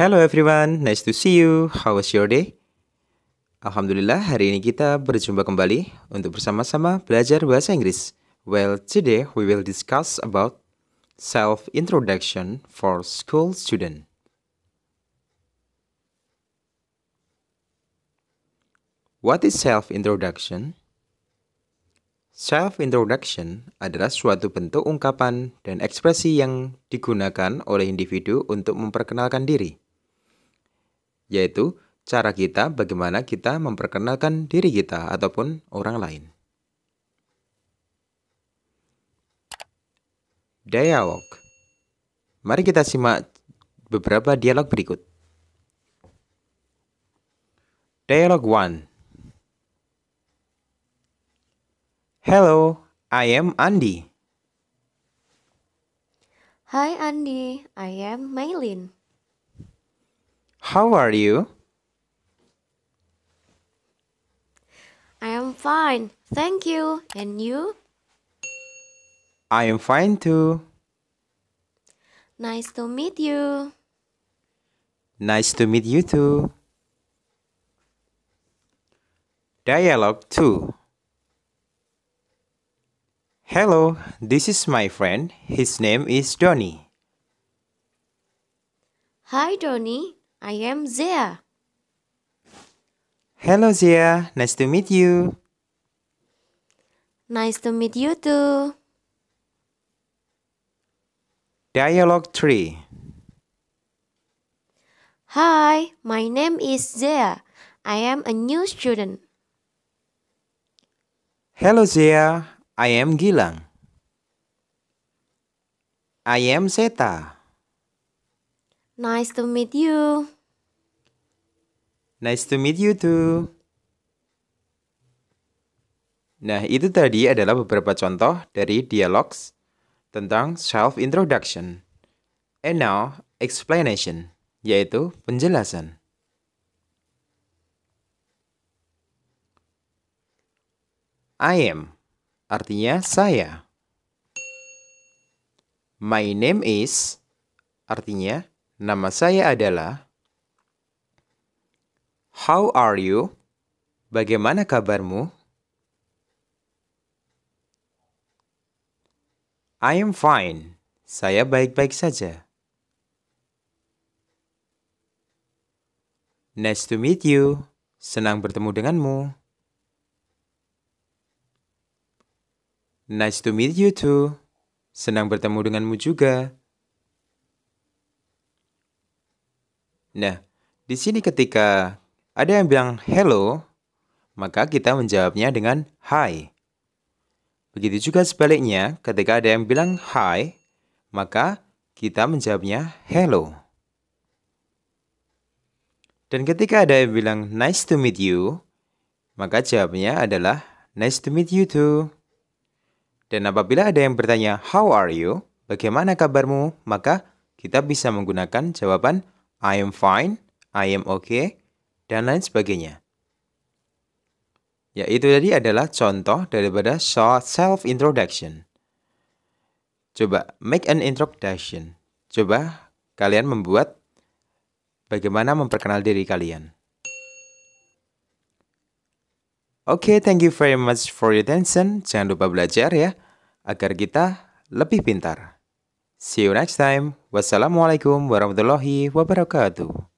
Hello everyone, nice to see you. How was your day? Alhamdulillah, hari ini kita berjumpa kembali untuk bersama-sama belajar bahasa Inggris. Well, today we will discuss about self-introduction for school student. What is self-introduction? Self-introduction adalah suatu bentuk ungkapan dan ekspresi yang digunakan oleh individu untuk memperkenalkan diri yaitu cara kita bagaimana kita memperkenalkan diri kita ataupun orang lain. Dialog. Mari kita simak beberapa dialog berikut. Dialog 1. Hello, I am Andi. Hi Andi, I am Maylin. How are you? I am fine, thank you. And you? I am fine too. Nice to meet you. Nice to meet you too. Dialogue 2 Hello, this is my friend. His name is Donny. Hi, Donny. I am Zia. Hello Zia, nice to meet you. Nice to meet you too. Dialogue 3 Hi, my name is Zia. I am a new student. Hello Zia, I am Gilang. I am Zeta. Nice to meet you. Nice to meet you too. Nah, itu tadi adalah beberapa contoh dari dialogs tentang self introduction. And now, explanation, yaitu penjelasan. I am, artinya saya. My name is, artinya Nama saya adalah How are you? Bagaimana kabarmu? I am fine. Saya baik-baik saja. Nice to meet you. Senang bertemu denganmu. Nice to meet you too. Senang bertemu denganmu juga. Nah, di sini ketika ada yang bilang hello, maka kita menjawabnya dengan hi. Begitu juga sebaliknya, ketika ada yang bilang hi, maka kita menjawabnya hello. Dan ketika ada yang bilang nice to meet you, maka jawabnya adalah nice to meet you too. Dan apabila ada yang bertanya how are you, bagaimana kabarmu, maka kita bisa menggunakan jawaban I am fine, I am okay, dan lain sebagainya. Ya, itu tadi adalah contoh daripada self-introduction. Coba make an introduction. Coba kalian membuat bagaimana memperkenal diri kalian. Oke, okay, thank you very much for your attention. Jangan lupa belajar ya, agar kita lebih pintar. See you next time. Wassalamualaikum warahmatullahi wabarakatuh.